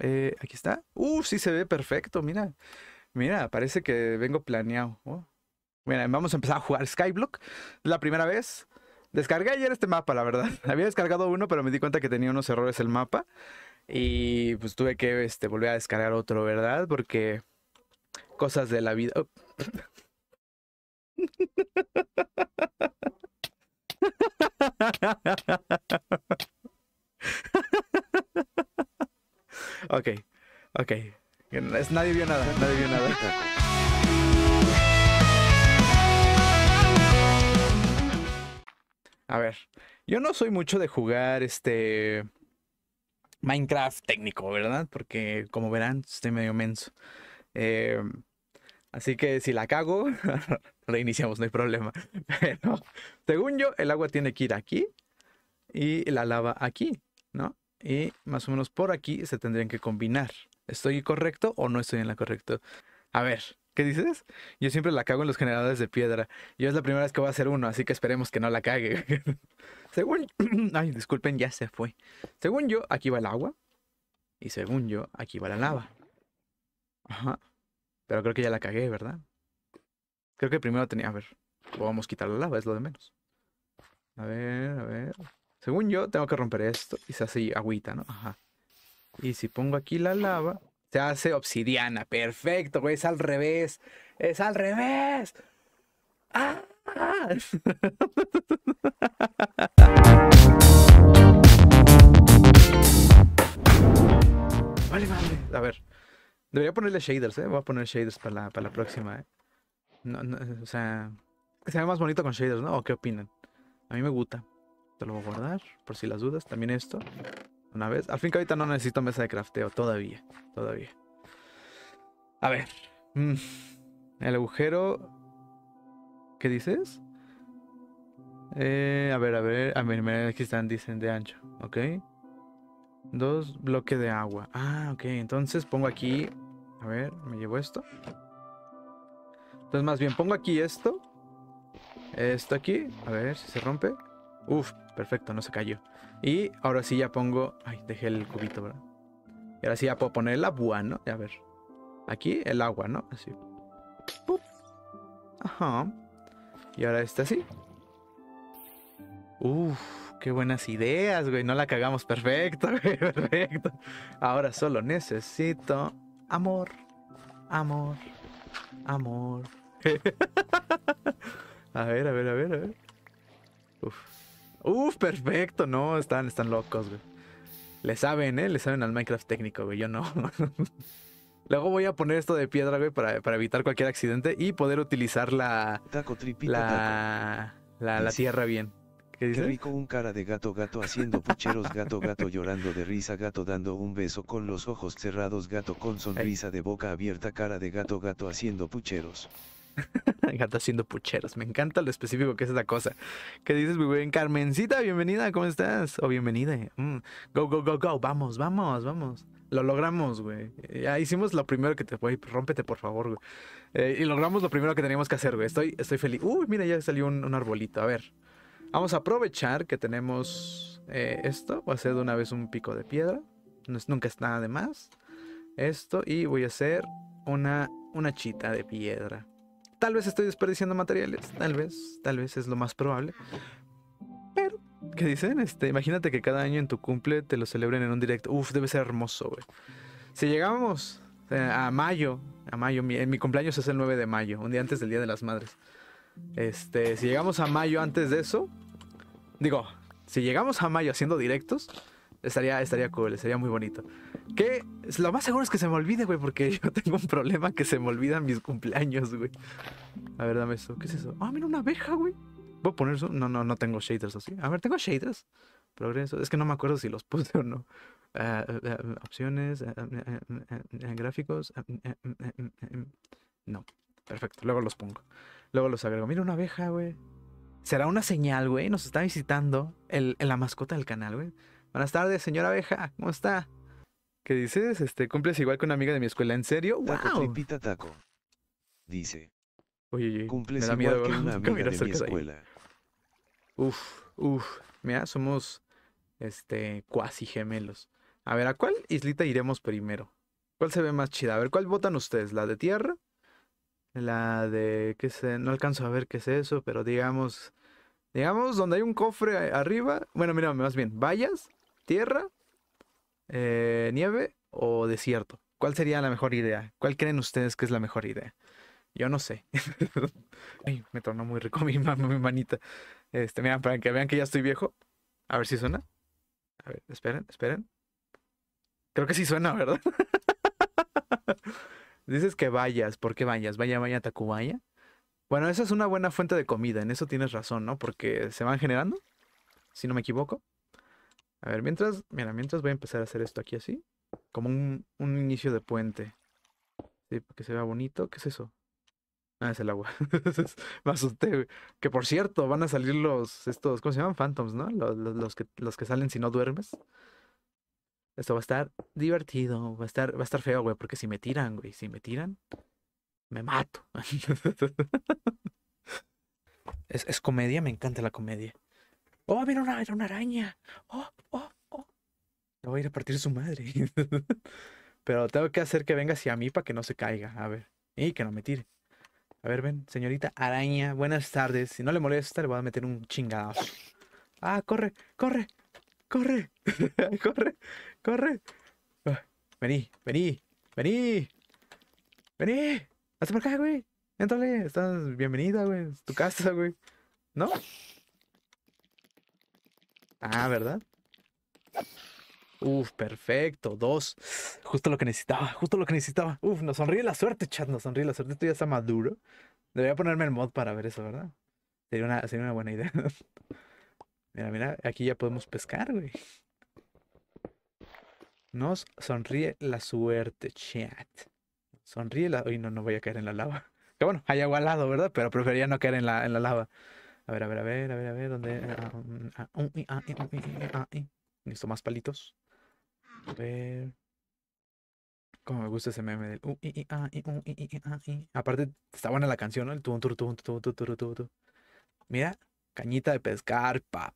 Eh, aquí está. Uh, sí se ve perfecto, mira. Mira, parece que vengo planeado. Oh. Mira, vamos a empezar a jugar Skyblock. La primera vez. Descargué ayer este mapa, la verdad. Había descargado uno, pero me di cuenta que tenía unos errores el mapa. Y pues tuve que este, volver a descargar otro, ¿verdad? Porque cosas de la vida. Oh. Ok, ok. Nadie vio nada, nadie vio nada. A ver, yo no soy mucho de jugar este Minecraft técnico, ¿verdad? Porque como verán, estoy medio menso. Em, así que si la cago, reiniciamos, no hay problema. Pero según yo, el agua tiene que ir aquí y la lava aquí, ¿no? y más o menos por aquí se tendrían que combinar. ¿Estoy correcto o no estoy en la correcta? A ver, ¿qué dices? Yo siempre la cago en los generadores de piedra. Yo es la primera vez que voy a hacer uno, así que esperemos que no la cague. según... Ay, disculpen, ya se fue. Según yo, aquí va el agua. Y según yo, aquí va la lava. Ajá. Pero creo que ya la cagué, ¿verdad? Creo que primero tenía... A ver, vamos a quitar la lava, es lo de menos. A ver, a ver. Según yo, tengo que romper esto. Y se hace agüita, ¿no? Ajá. Y si pongo aquí la lava, se hace obsidiana. Perfecto, güey. Es al revés. Es al revés. ¡Ah! ah. Vale, vale. A ver. Debería ponerle shaders, ¿eh? Voy a poner shaders para la, próxima, ¿eh? No, no, o sea... se ve más bonito con shaders, ¿no? ¿O qué opinan? A mí me gusta lo voy a guardar por si las dudas. También esto. Una vez. Al fin que ahorita no necesito mesa de crafteo. Todavía. Todavía. A ver. Mm, el agujero. ¿Qué dices? Eh, a ver, a ver. A ver, aquí están. Dicen de ancho. Ok. Dos bloques de agua. Ah, ok. Entonces pongo aquí. A ver, me llevo esto. Entonces, más bien, pongo aquí esto. Esto aquí. A ver si se rompe. Uf, Perfecto, no se cayó. Y ahora sí ya pongo... Ay, dejé el cubito, ¿verdad? Y ahora sí ya puedo poner el agua, ¿no? A ver. Aquí el agua, ¿no? Así. Ajá. Y ahora está así. Uf, qué buenas ideas, güey. No la cagamos. Perfecto, güey. Perfecto. Ahora solo necesito amor. Amor. Amor. a ver, a ver, a ver, a ver. Uf. Uf, perfecto, no, están, están locos, güey. Le saben, ¿eh? Le saben al Minecraft técnico, güey. Yo no. Luego voy a poner esto de piedra, güey, para, para evitar cualquier accidente y poder utilizar la. la, la, tierra bien. ¿Qué, dice? rico un cara de gato gato haciendo pucheros, gato gato llorando de risa, gato dando un beso con los ojos cerrados, gato con sonrisa de boca abierta, cara de gato gato haciendo pucheros. Gato haciendo pucheros. Me encanta lo específico que es esta cosa. ¿Qué dices, güey, Carmencita, bienvenida, ¿cómo estás? O bienvenida. Mm. Go, go, go, go. Vamos, vamos, vamos. Lo logramos, güey. Ya hicimos lo primero que te. Güey, por favor, eh, y logramos lo primero que teníamos que hacer, güey. Estoy, estoy feliz. Uy, mira, ya salió un, arbolito. A ver. Vamos a aprovechar que tenemos eh, esto. Voy a hacer de una vez un pico de piedra. nunca está nada de más. Esto. Y voy a hacer una, una chita de piedra. Tal vez estoy desperdiciando materiales, tal vez, tal vez es lo más probable. Pero, ¿qué dicen? Este, imagínate que cada año en tu cumple te lo celebren en un directo. Uf, debe ser hermoso, güey. Si llegamos eh, a mayo, a mayo, mi, mi cumpleaños es el 9 de mayo, un día antes del Día de las Madres. Este, si llegamos a mayo antes de eso, digo, si llegamos a mayo haciendo directos, estaría, estaría cool, estaría muy bonito. Que lo más seguro es que se me olvide, güey, porque yo tengo un problema que se me olvidan mis cumpleaños, güey. A ver, dame eso. ¿Qué es eso? Ah, mira, una abeja, güey. ¿Voy poner eso? No, no, no tengo shaders así. A ver, tengo shaders. Progreso. Es que no me acuerdo si los puse o no. opciones, gráficos. no. Perfecto, luego los pongo. Luego los agrego. Mira una abeja, güey. Será una señal, güey. Nos está visitando el, la mascota del canal, güey. Buenas tardes, señora abeja. ¿Cómo está? ¿Qué dices? Este, cumples igual que una amiga de mi escuela. ¿En serio? Wow. tripita taco. Dice. Oye, oye. Cumples igual que una amiga de mi escuela. Uf, uf. Mira, somos este cuasi gemelos. A ver, ¿a cuál islita iremos primero? ¿Cuál se ve más chida? A ver, ¿cuál votan ustedes? ¿La de tierra? La de qué sé, no alcanzo a ver qué es eso, pero digamos digamos donde hay un cofre arriba, bueno, mira, más bien, vallas, tierra eh, nieve o desierto? ¿Cuál sería la mejor idea? ¿Cuál creen ustedes que es la mejor idea? Yo no sé. me tornó muy rico mi, mi manita. Este, para que vean que ya estoy viejo. A ver si suena. A ver, esperen, esperen. Creo que sí suena, ¿verdad? Dices que vayas, ¿por qué vayas? Vaya, vaya, Tacubaya. Bueno, esa es una buena fuente de comida, en eso tienes razón, ¿no? Porque se van generando, si no me equivoco. A ver, mientras, mira, mientras voy a empezar a hacer esto aquí así. Como un, inicio de puente. Sí, que se vea bonito. ¿Qué es eso? Ah, es el agua. Me asusté. Que por cierto, van a salir los, estos, ¿cómo se llaman? Phantoms, ¿no? Los, que, los que salen si no duermes. Esto va a estar divertido, va a estar, va a estar feo, güey, porque si me tiran, güey, si me tiran, me mato. es comedia, me encanta la comedia oh, mira, una, una araña, oh, oh, oh, le voy a ir a partir su madre. Pero tengo que hacer que venga hacia mí para que no se caiga, a ver, y que no me tire. A ver, ven, señorita araña, buenas tardes, si no le molesta le voy a meter un chingado. Ah, corre, corre, corre, corre, corre. Ah, vení, vení, vení, vení, hasta por acá, güey. estás bienvenida, güey. Es tu casa, güey. ¿No? Ah, ¿verdad? Uf, perfecto. Dos. Justo lo que necesitaba, justo lo que necesitaba. Uf, nos sonríe la suerte, chat. Nos sonríe la suerte. Esto ya está maduro. Debería ponerme el mod para ver eso, ¿verdad? Sería una, sería una buena idea. mira, mira, aquí ya podemos pescar, güey. Nos sonríe la suerte, chat. Sonríe la. Uy, no, no voy a caer en la lava. Que bueno, hay agua al lado, ¿verdad? Pero prefería no caer en la, en la lava. A ver, a ver, a ver, a ver, a ver, ¿dónde? Listo, más palitos. A ver. Como me gusta ese meme del. i, i, a, i, Aparte, está buena la canción, ¿no? El tu-tu-tu-tu-tu-tu-tu-tu-tu. Mira, cañita de pescar, pa.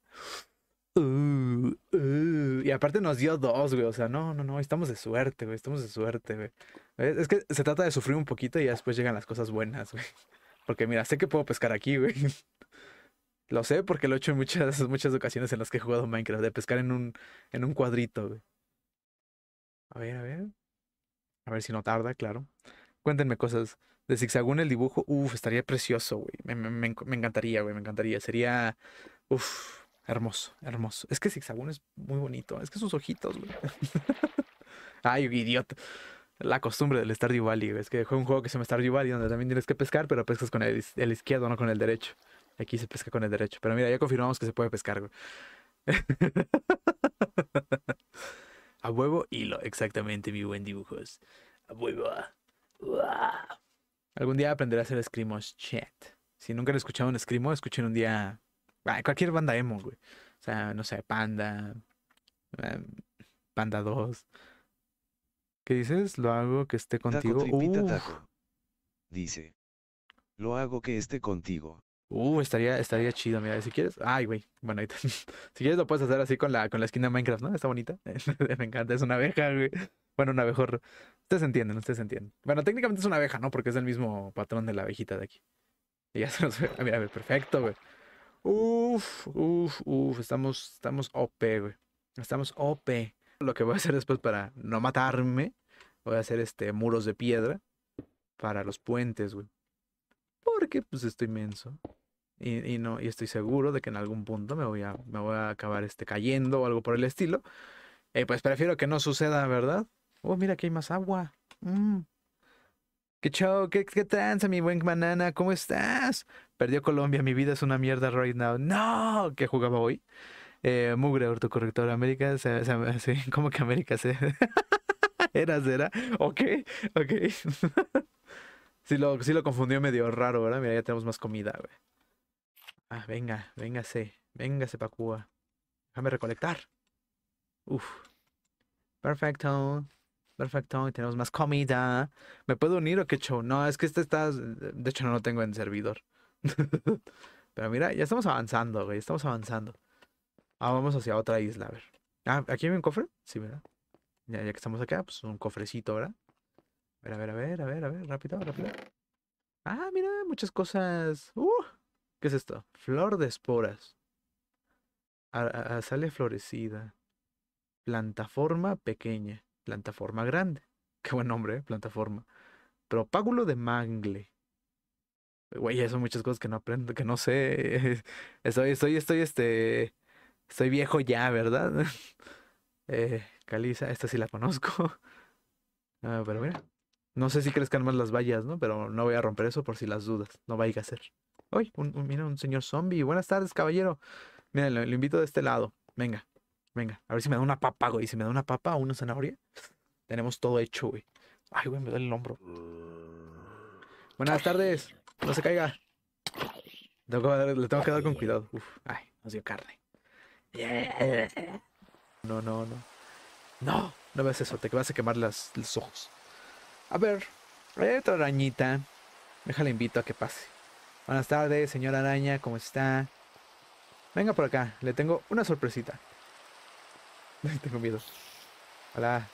Uh, uh. Y aparte nos dio dos, güey. O sea, no, no, no. Estamos de suerte, güey. Estamos de suerte, güey. Es que se trata de sufrir un poquito y ya después llegan las cosas buenas, güey. Porque mira, sé que puedo pescar aquí, güey. Lo sé porque lo he hecho en muchas, muchas ocasiones en las que he jugado Minecraft, de pescar en un, en un cuadrito, A ver, a ver. A ver si no tarda, claro. Cuéntenme cosas. De zigzagún el dibujo, uff, estaría precioso, güey. Me, me, me, encantaría, güey, me encantaría. Sería, uff, hermoso, hermoso. Es que zigzagún es muy bonito. Es que sus ojitos, güey. Ay, idiota. La costumbre del Stardew Valley, güey. Es que fue un juego que se llama Stardew Valley, donde también tienes que pescar, pero pescas con el izquierdo, no con el derecho. Aquí se pesca con el derecho. Pero mira, ya confirmamos que se puede pescar, güey. A huevo hilo, exactamente, mi en dibujos. A huevo. Algún día aprenderé a hacer screamos chat. Si nunca han escuchado un screamo, escuchen un día. Ah, cualquier banda emo, güey. O sea, no sé, Panda. Em, Panda 2. ¿Qué dices? Lo hago que esté contigo. Dice. Lo hago que esté contigo. Uh, estaría, estaría chido, mira, si quieres. Ay, güey. Bueno, ahí te... si quieres lo puedes hacer así con la, con la esquina de Minecraft, ¿no? Está bonita. Me encanta, es una abeja, güey. Bueno, una abejorro. Ustedes entienden, ustedes entienden. Bueno, técnicamente es una abeja, ¿no? Porque es el mismo patrón de la abejita de aquí. Y ya se nos ve. mira, ver, perfecto, güey. Uf, uf, uf. Estamos, estamos OP, güey. Estamos OP. Lo que voy a hacer después para no matarme, voy a hacer este muros de piedra para los puentes, güey. Que pues estoy menso. Y, y, no, y estoy seguro de que en algún punto me voy a, me voy a acabar este, cayendo o algo por el estilo. Eh, pues prefiero que no suceda, ¿verdad? Oh, mira, que hay más agua. Mm. ¿Qué chao ¿Qué, ¿Qué tranza, mi buen manana ¿Cómo estás? Perdió Colombia, mi vida es una mierda right now. ¡No! ¿Qué jugaba hoy? Eh, mugre, corrector América, se, se, que América se... era, será? okay ok. Sí lo, confundió medio raro, ¿verdad? Mira, ya tenemos más comida, güey. Ah, venga, véngase. Véngase, Pacúa. Déjame recolectar. Uf. Perfecto. Perfecto. Tenemos más comida. ¿Me puedo unir o qué show? No, es que este está. De hecho, no lo tengo en servidor. Pero mira, ya estamos avanzando, güey. Estamos avanzando. Ah, vamos hacia otra isla, a ver. Ah, ¿aquí hay un cofre? Sí, ¿verdad? ya que estamos acá, pues un cofrecito, ¿verdad? ver, a ver, a ver, a ver, a ver, rápido, rápido. Ah, mira, muchas cosas. Uh, ¿Qué es esto? Flor de esporas. Azalea sale florecida. Plantaforma pequeña. Plantaforma grande. Qué buen nombre, ¿eh? Plantaforma. Propágulo de mangle. Güey, son muchas cosas que no aprendo, que no sé. Estoy, estoy, estoy, este. Estoy viejo ya, ¿verdad? eh, caliza, esta sí la conozco. Ah, pero mira. No sé si crezcan más las vallas, ¿no? Pero no voy a romper eso por si las dudas. No vaya a ser. Uy, mira, un señor zombie. Buenas tardes, caballero. Mira, lo, invito de este lado. Venga, venga. A ver si me da una papa, güey. Si me da una papa o una zanahoria, tenemos todo hecho, güey. Ay, güey, me duele el hombro. Buenas tardes. No se caiga. Le tengo que dar con cuidado. Uf, ay, nos dio carne. No, no, no. No, no veas eso. Te vas a quemar los ojos. A ver, hay otra arañita. Déjale invito a que pase. Buenas tardes, señora araña, ¿cómo está? Venga por acá, le tengo una sorpresita. tengo miedo. Hola.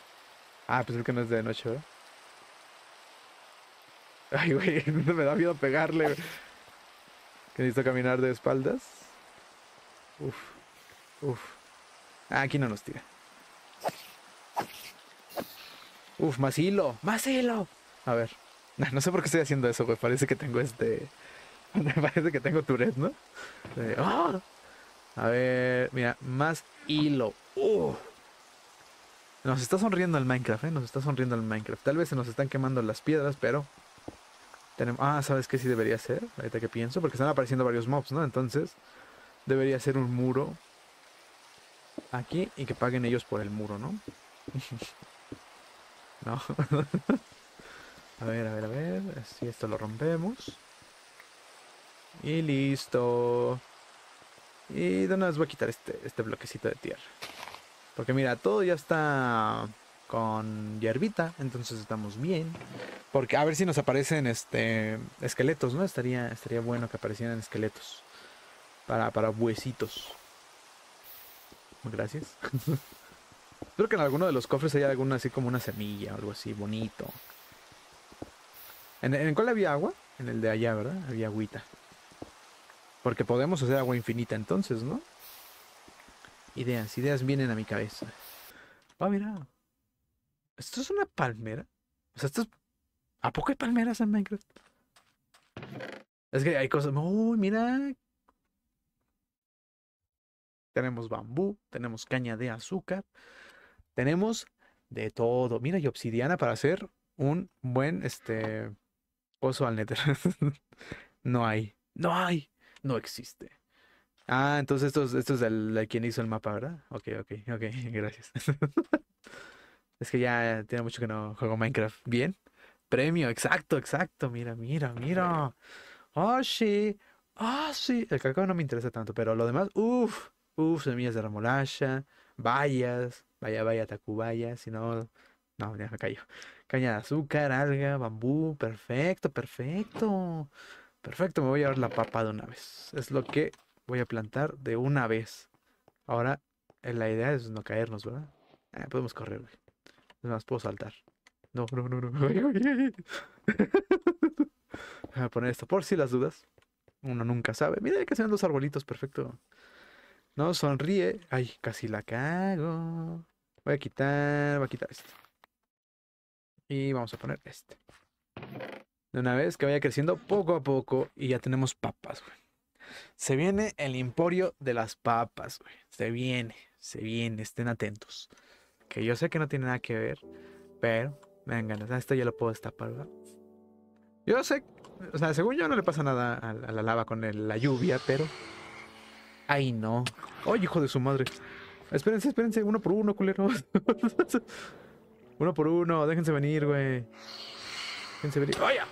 Ah, pues es que no es de noche, ¿verdad? Ay, güey, me da miedo pegarle. Que necesito caminar de espaldas. Uf, uf. Ah, aquí no nos tira. Uf, más hilo, más hilo. A ver. No sé por qué estoy haciendo eso, güey. Parece que tengo este. parece que tengo Tourette, ¿no? ¡ah! A ver, mira, más hilo. Nos está sonriendo el Minecraft, ¿eh? Nos está sonriendo el Minecraft. Tal vez se nos están quemando las piedras, pero... Tenemos... Ah, ¿sabes qué sí debería ser? Ahorita que pienso, porque están apareciendo varios mobs, ¿no? Entonces, debería ser un muro aquí y que paguen ellos por el muro, ¿no? No. a ver, a ver, a ver. Si esto lo rompemos. Y listo. Y de una vez voy a quitar este, este bloquecito de tierra. Porque mira, todo ya está con hierbita, entonces estamos bien. Porque a ver si nos aparecen este esqueletos, ¿no? Estaría, estaría bueno que aparecieran esqueletos. Para, para huesitos. Gracias. Creo que en alguno de los cofres hay alguna así como una semilla o algo así bonito. ¿En, ¿En cuál había agua? En el de allá, ¿verdad? Había agüita. Porque podemos hacer agua infinita entonces, ¿no? Ideas, ideas vienen a mi cabeza. va ah, mira. ¿Esto es una palmera? O sea, esto es... ¿A poco hay palmeras en Minecraft? Es que hay cosas... ¡Uy, mira! Tenemos bambú, tenemos caña de azúcar, tenemos de todo. Mira, y obsidiana para hacer un buen este oso al nether. no hay. No hay. No existe. Ah, entonces esto, es, esto el, quien hizo el mapa, ¿verdad? Ok, ok, ok, gracias. es que ya tiene mucho que no juego Minecraft. Bien. Premio, exacto, exacto. Mira, mira, mira. Oh, sí. Ah, sí. El cacao no me interesa tanto, pero lo demás, uff, uff, semillas de remolacha, bayas, Vaya, vaya, Tacubaya, si no, no, ya me cayó. Caña de azúcar, alga, bambú, perfecto, perfecto. Perfecto, me voy a ver la papa de una vez. Es lo que voy a plantar de una vez. Ahora, eh, la idea es no caernos, ¿verdad? Ah, podemos correr, güey. Es más, puedo saltar. No, no, no, no. voy a poner esto por si las dudas. Uno nunca sabe. Mira que se ven los arbolitos, perfecto. No, sonríe. Ay, casi la cago. Voy a quitar, voy a quitar este. Y vamos a poner este. De una vez que vaya creciendo poco a poco y ya tenemos papas, güey. Se viene el emporio de las papas, güey. Se viene, se viene, estén atentos. Que yo sé que no tiene nada que ver, pero Venga, ah, esto ya lo puedo destapar, ¿verdad? Yo sé, o sea, según yo no le pasa nada a, la lava con la lluvia, pero... Ay, no. Oye, hijo de su madre. Espérense, espérense, uno por uno, culeros. uno por uno, déjense venir, güey. Déjense venir. ¡Vaya!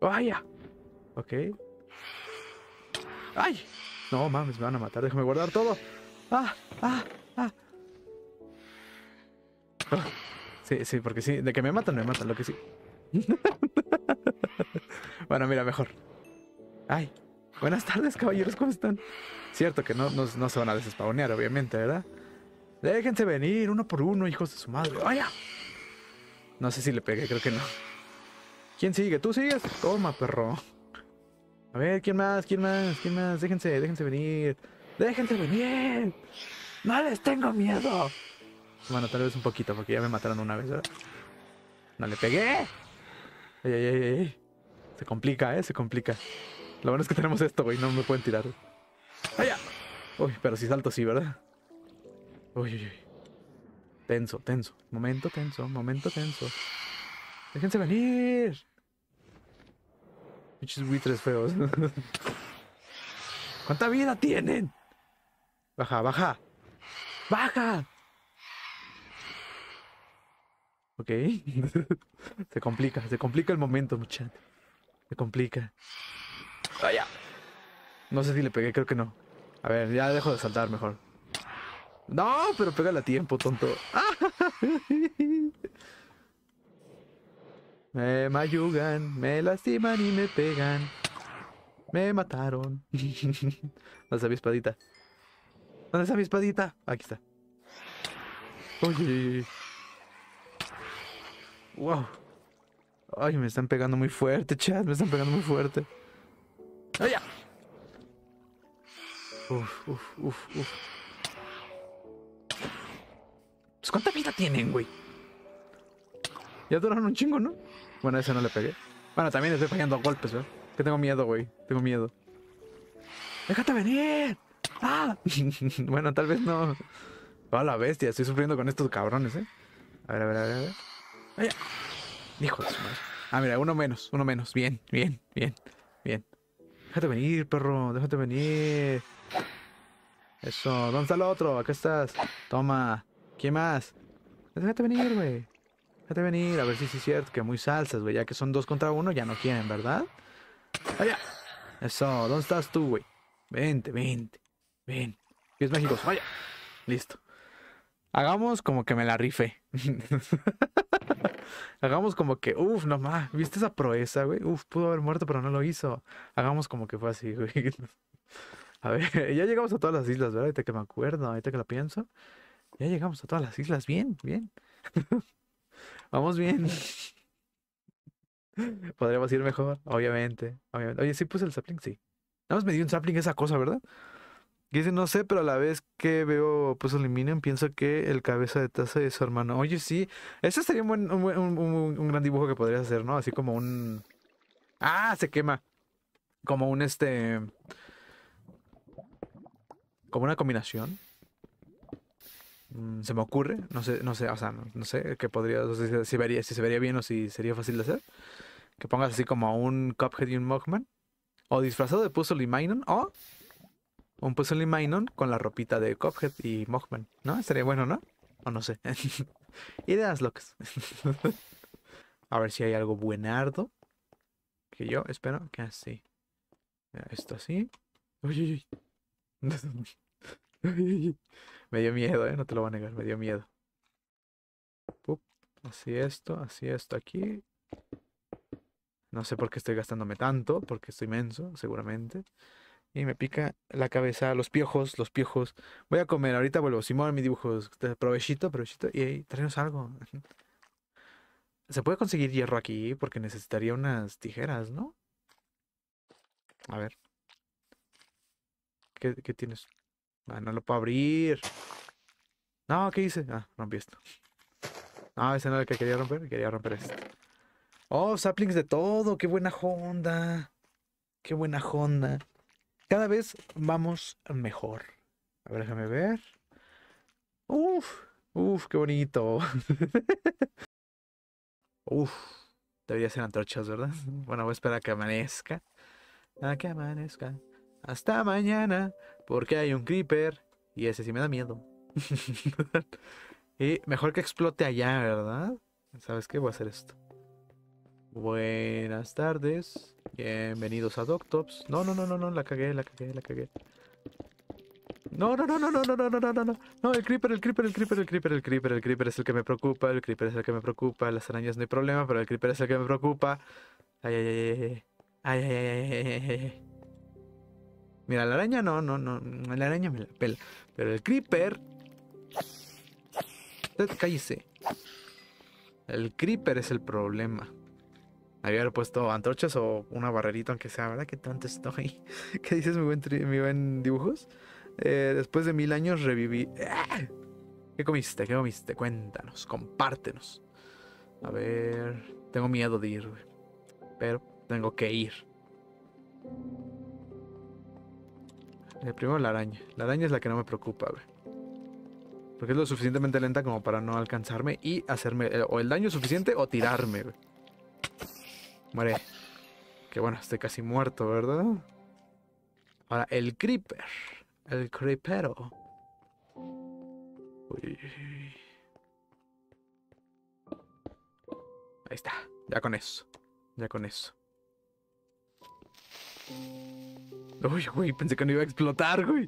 ¡Vaya! Ok. ¡Ay! No mames, me van a matar. Déjame guardar todo. ¡Ah! ¡Ah! ¡Ah! Sí, sí, porque sí. De que me matan, me matan, lo que sí. bueno, mira, mejor. ¡Ay! Buenas tardes, caballeros, ¿cómo están? Cierto que no, no, no se van a desespavonear, obviamente, ¿verdad? Déjense venir, uno por uno, hijos de su madre. ¡Vaya! No sé si le pegué, creo que no. ¿Quién sigue? ¿Tú sigues? Toma, perro. A ver, ¿quién más? ¿Quién más? ¿Quién más? Déjense, déjense venir. ¡Déjense venir! ¡No les tengo miedo! Bueno, tal vez un poquito, porque ya me mataron una vez, ¿verdad? ¡No le pegué! ay, ay, ay. Se complica, ¿eh? Se complica. Lo bueno es que tenemos esto, güey. No me pueden tirar. ¡Allá! Uy, pero si salto sí, ¿verdad? Uy, uy, uy. Tenso, tenso. Momento tenso, momento tenso. ¡Déjense venir! Muchos buitres feos. ¿Cuánta vida tienen? Baja, baja. ¡Baja! Ok. se complica, se complica el momento, muchachos. Se complica. No sé si le pegué, creo que no. A ver, ya dejo de saltar mejor. No, pero pégale a tiempo, tonto. me mayugan, me lastiman y me pegan. Me mataron. ¿Dónde está mi espadita? ¿Dónde está mi espadita? Aquí está. Oye. Wow. Ay, me están pegando muy fuerte, chat. Me están pegando muy fuerte ya! Uf, uf, uf, uf. Pues cuánta vida tienen, güey. Ya duraron un chingo, ¿no? Bueno, a ese no le pegué. Bueno, también estoy fallando a golpes, ¿eh? Que tengo miedo, güey. Tengo miedo. ¡Déjate venir! ¡Ah! bueno, tal vez no. A la bestia, estoy sufriendo con estos cabrones, ¿eh? A ver, a ver, a ver, a ver. Hijo de su madre. Ah, mira, uno menos, uno menos. Bien, bien, bien. Déjate venir, perro, déjate venir. Eso, ¿dónde está el otro? Acá estás. Toma. ¿Quién más? Déjate venir, güey. Déjate venir, a ver si sí es cierto, que muy salsas, güey. Ya que son dos contra uno, ya no quieren, ¿verdad? ¡Vaya! Eso, ¿dónde estás tú, güey? Vente, vente, vente Pies México, vaya. Listo. Hagamos como que me la rife. Hagamos como que, uff, nomás ¿viste esa proeza, güey? Uff, pudo haber muerto, pero no lo hizo. Hagamos como que fue así, güey. A ver, ya llegamos a todas las islas, ¿verdad? Ahorita que me acuerdo, ahorita que la pienso. Ya llegamos a todas las islas, bien, bien. Vamos bien. Podríamos ir mejor, obviamente, obviamente. Oye, sí puse el sapling, sí. Nada más me dio un sapling esa cosa, ¿verdad? dice, no sé, pero a la vez que veo pues Minion, pienso que el cabeza de taza es su hermano. Oye, sí, ese sería un, gran dibujo que podrías hacer, ¿no? Así como un... Ah, se quema. Como un este... Como una combinación. Mm, se me ocurre, no sé, no sé, o sea, no, sé, qué podría, no si, vería, si se vería bien o si sería fácil de hacer. Que pongas así como un Cuphead y un Mugman. O disfrazado de Puzzle y Minon, o un puzzle Minon con la ropita de Cockhead y Mogman, ¿no? Sería bueno, ¿no? O no sé. Ideas locas. A ver si hay algo buenardo. Que yo espero que así. Esto así. Uy, uy, uy. me dio miedo, ¿eh? No te lo voy a negar, me dio miedo. Así esto, así esto aquí. No sé por qué estoy gastándome tanto, porque estoy menso, seguramente y me pica la cabeza, los piojos, los piojos. Voy a comer, ahorita vuelvo. Simón, mi dibujo, este, provechito, provechito, y ahí traemos algo. Se puede conseguir hierro aquí porque necesitaría unas tijeras, ¿no? A ver. ¿Qué, tienes? Ah, no lo puedo abrir. No, ¿qué hice? Ah, rompí esto. Ah, ese no era el que quería romper. Quería romper esto Oh, saplings de todo. Qué buena Honda. Qué buena Honda. Cada vez vamos mejor. A ver, déjame ver. Uf, uf, qué bonito. uf, debería ser antorchas, ¿verdad? Bueno, voy a esperar a que amanezca. A que amanezca. Hasta mañana, porque hay un creeper. Y ese sí me da miedo. y mejor que explote allá, ¿verdad? ¿Sabes qué? Voy a hacer esto. Buenas tardes. Bienvenidos a Doctops. No, no, no, no, no, la cagué, la cagué, la cagué. No, no, no, no, no, no, no, no, no, no. No, el creeper, el creeper, el creeper, el creeper, el creeper, el creeper es el que me preocupa, el creeper es el que me preocupa, las arañas no hay problema, pero el creeper es el que me preocupa. Ay, ay, ay, ay, ay, ay, ay, ay, Mira, la araña no, no, no, la araña me la pela, pero el creeper... cállese. El creeper es el problema. Había puesto antorchas o una barrerita, aunque sea, ¿verdad? Que tanto estoy. ¿Qué dices, mi buen, dibujos? Eh, después de mil años reviví. ¡eh! ¿Qué comiste? ¿Qué comiste? Cuéntanos, compártenos. A ver. Tengo miedo de ir, güey. Pero tengo que ir. Eh, primero la araña. La araña es la que no me preocupa, güey. Porque es lo suficientemente lenta como para no alcanzarme y hacerme o el daño suficiente o tirarme, güey. Muere. Que bueno, estoy casi muerto, ¿verdad? Ahora, el creeper. El creepero. Uy. Ahí está. Ya con eso. Ya con eso. Uy, uy, pensé que no iba a explotar, güey.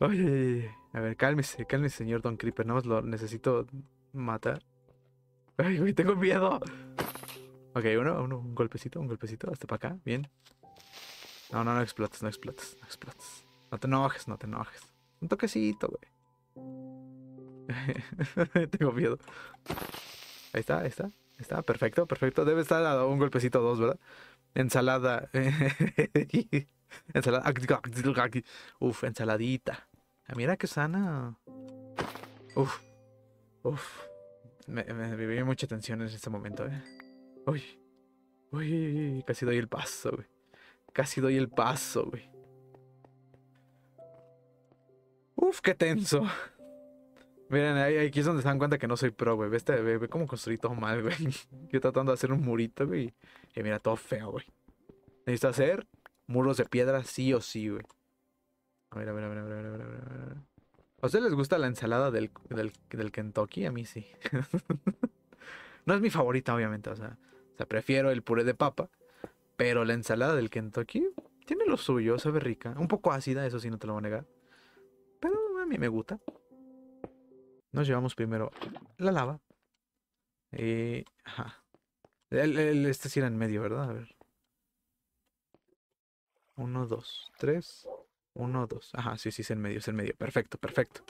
Oye, a ver, cálmese, cálmese, señor Don Creeper. no más lo necesito matar. Ay, güey, tengo miedo. Ok, uno, uno, un golpecito, un golpecito, hasta este para acá, bien. No, no, no explotes, no explotes, no explotes. No te enojes, no te enojes. Un toquecito, güey. Tengo miedo. Ahí está, ahí está, está, perfecto, perfecto. Debe estar a un golpecito dos, ¿verdad? Ensalada. Ensalada. Uf, ensaladita. Ah, mira que sana. Uf. Uf. Me, me, viví mucha tensión en este momento, eh. Uy, uy, casi doy el paso, güey. Casi doy el paso, güey. Uf, qué tenso. Miren, aquí es donde se dan cuenta que no soy pro, güey. Ve, este, cómo construí todo mal, güey. Yo tratando de hacer un murito, güey. Y mira, todo feo, güey. Necesito hacer muros de piedra sí o sí, güey. A ver, a ver, a ver, a ver, a ver, a ver. ustedes les gusta la ensalada del, del Kentucky? A mí sí. no es mi favorita, obviamente, o sea. O sea, prefiero el puré de papa, pero la ensalada del Kentucky tiene lo suyo, sabe rica. Un poco ácida, eso sí, no te lo voy a negar. Pero a mí me gusta. Nos llevamos primero la lava. Y... Ajá. este sí era en medio, ¿verdad? A ver. Uno, dos, tres. Uno, dos. Ajá, sí, sí, es en medio, es en medio. Perfecto, perfecto.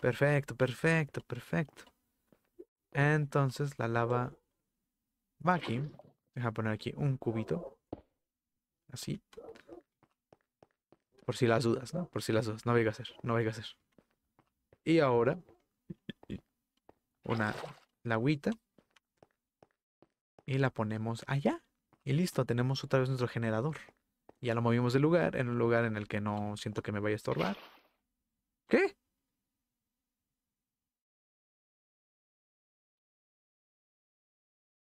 Perfecto, perfecto, perfecto. Entonces la lava Va aquí. Deja poner aquí un cubito. Así. Por si las dudas, ¿no? Por si las dudas. No vaya a hacer, no vaya a hacer. Y ahora. Una la Y la ponemos allá. Y listo, tenemos otra vez nuestro generador. Ya lo movimos de lugar, en un lugar en el que no siento que me vaya a estorbar. ¿Qué?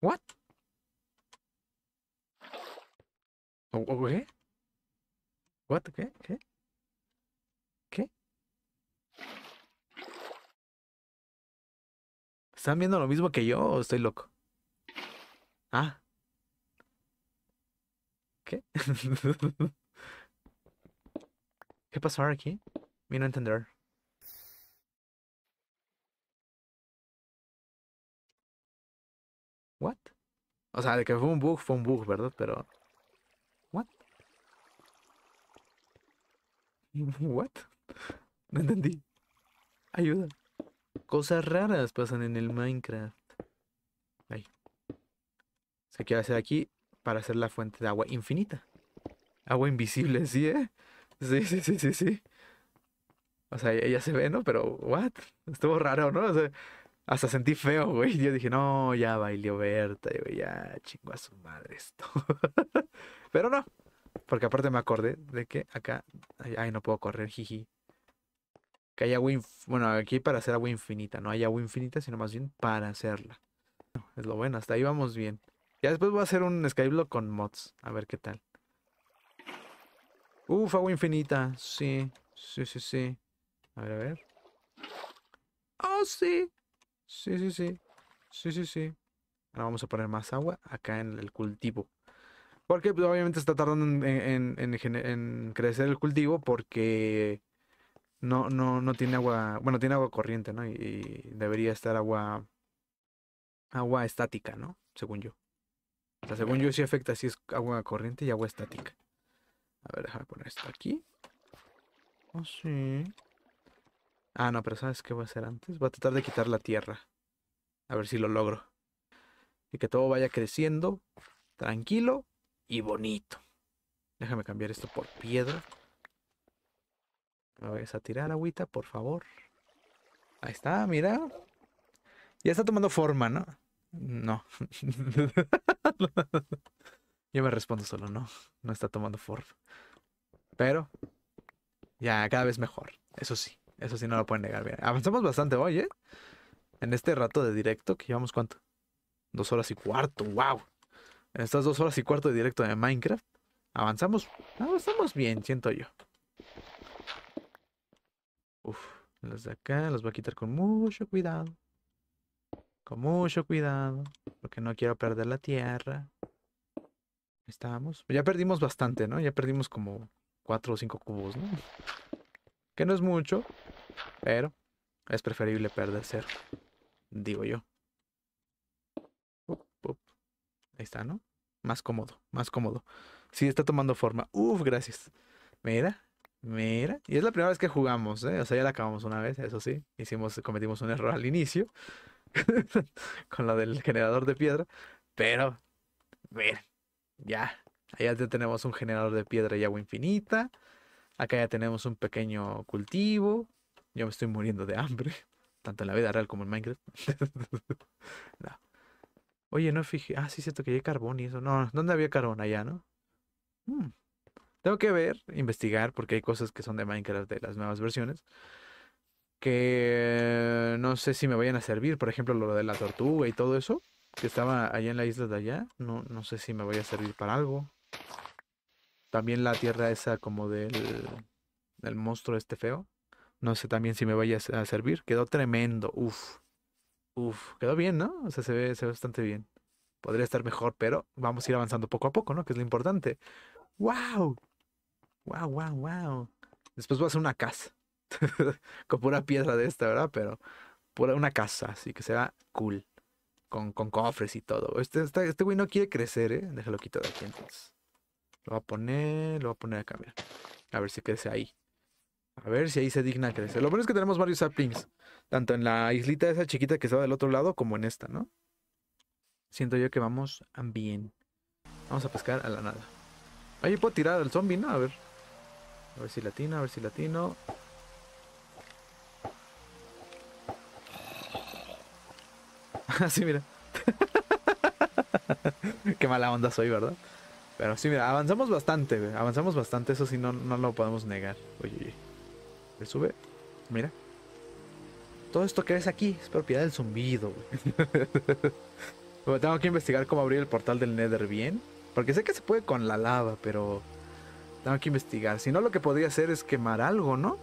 What? ¿Qué? ¿Qué? ¿Qué? ¿Qué? ¿Están viendo lo mismo que yo o estoy loco? Ah. ¿Qué? ¿Qué pasó aquí? Vino a entender. ¿What? O sea, de que fue un bug, fue un bug, ¿verdad? Pero ¿What? No entendí. Ayuda. Cosas raras pasan en el Minecraft. Ahí. Se quiere hacer aquí para hacer la fuente de agua infinita. Agua invisible, ¿sí, eh? Sí, sí, sí, sí, sí. O sea, ya, se ve, ¿no? Pero, ¿what? Estuvo raro, ¿no? hasta sentí feo, güey. Yo dije, no, ya bailó Berta, ya chingo a su madre esto. Pero no, porque aparte me acordé de que acá. Ay, no puedo correr, jiji. Que haya agua. Bueno, aquí para hacer agua infinita. No hay agua infinita, sino más bien para hacerla. Es lo bueno, hasta ahí vamos bien. Ya después voy a hacer un Skyblock con mods. A ver qué tal. Uf, agua infinita. Sí, sí, sí, sí. A ver, a ver. Oh, sí. Sí, sí, sí. Sí, sí, sí. Ahora vamos a poner más agua acá en el cultivo. Porque pues, obviamente está tardando en, crecer el cultivo porque no, no, tiene agua, bueno, tiene agua corriente, ¿no? Y, debería estar agua, agua estática, ¿no? Según yo. O sea, según yo sí afecta si sí es agua corriente y agua estática. A ver, déjame poner esto aquí. Oh, sí. Ah, no, pero ¿sabes qué voy a hacer antes? Voy a tratar de quitar la tierra. A ver si lo logro. Y que todo vaya creciendo tranquilo y bonito. Déjame cambiar esto por piedra. Me vayas a tirar agüita, por favor. Ahí está, mira. Ya está tomando forma, ¿no? No. Yo me respondo solo, no. No está tomando forma. Pero ya cada vez mejor. Eso sí, eso sí no lo pueden negar. bien avanzamos bastante hoy, ¿eh? En este rato de directo que llevamos cuánto? Dos horas y cuarto, wow. En estas dos horas y cuarto de directo de Minecraft, avanzamos, avanzamos bien, siento yo. Uf, los de acá los voy a quitar con mucho cuidado. Con mucho cuidado, porque no quiero perder la tierra. Estábamos. Ya perdimos bastante, ¿no? Ya perdimos como cuatro o cinco cubos, ¿no? Que no es mucho, pero es preferible perder cero, digo yo. Ahí está, ¿no? Más cómodo, más cómodo. Sí, está tomando forma. Uf, gracias. Mira, mira. Y es la primera vez que jugamos, ¿eh? O sea, ya la acabamos una vez, eso sí. Hicimos, cometimos un error al inicio. con la del generador de piedra. Pero, mira. ya. Allá ya tenemos un generador de piedra y agua infinita. Acá ya tenemos un pequeño cultivo. Yo me estoy muriendo de hambre. Tanto en la vida real como en Minecraft. no. Oye, no fijé. Ah, sí, es cierto que hay carbón y eso. No, ¿dónde había carbón allá, no? Mm. Tengo que ver, investigar, porque hay cosas que son de Minecraft de las nuevas versiones. Que no sé si me vayan a servir. Por ejemplo, lo de la tortuga y todo eso. Que estaba allá en la isla de allá. No, no sé si me vaya a servir para algo. También la tierra esa como del, del monstruo este feo. No sé también si me vaya a servir. Quedó tremendo. Uf. Uf, quedó bien, ¿no? O sea, se ve, bastante bien. Podría estar mejor, pero vamos a ir avanzando poco a poco, ¿no? Que es lo importante. ¡Wow! ¡Wow, wow, wow! Después voy a hacer una casa. con pura piedra de esta, ¿verdad? Pero pura una casa, así que será cool. Con, con cofres y todo. Este, este, este güey no quiere crecer, ¿eh? Déjalo quitar de aquí entonces. Lo voy a poner, lo voy a poner acá, A ver si crece ahí. A ver si ahí se digna crecer. Lo bueno es que tenemos varios saplings. Tanto en la islita esa chiquita que estaba del otro lado como en esta, ¿no? Siento yo que vamos bien. Vamos a pescar a la nada. Ahí puedo tirar al zombie, ¿no? A ver. A ver si latino, a ver si latino. Así ah, mira. Qué mala onda soy, ¿verdad? Pero sí, mira, avanzamos bastante, avanzamos bastante, eso sí, no, no lo podemos negar. Oye, oye. Él sube. Mira. Todo esto que ves aquí es propiedad del zumbido, tengo que investigar cómo abrir el portal del Nether bien. Porque sé que se puede con la lava, pero... Tengo que investigar. Si no, lo que podría hacer es quemar algo, ¿no?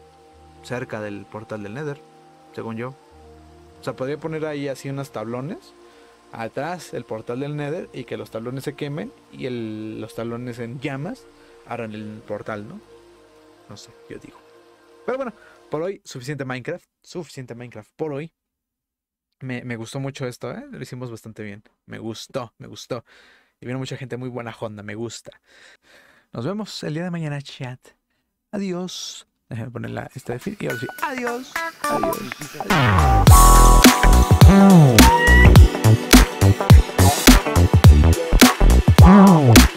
Cerca del portal del Nether, según yo. O sea, podría poner ahí así unos tablones. Atrás el portal del Nether y que los tablones se quemen y los tablones en llamas harán el portal, ¿no? No sé, yo digo. Pero bueno, por hoy, suficiente Minecraft. Suficiente Minecraft por hoy. Me, gustó mucho esto, ¿eh? Lo hicimos bastante bien. Me gustó, me gustó. Y vino mucha gente muy buena Honda, me gusta. Nos vemos el día de mañana, chat. Adiós. Déjenme poner esta de fin. Y ahora sí, Adiós. adiós.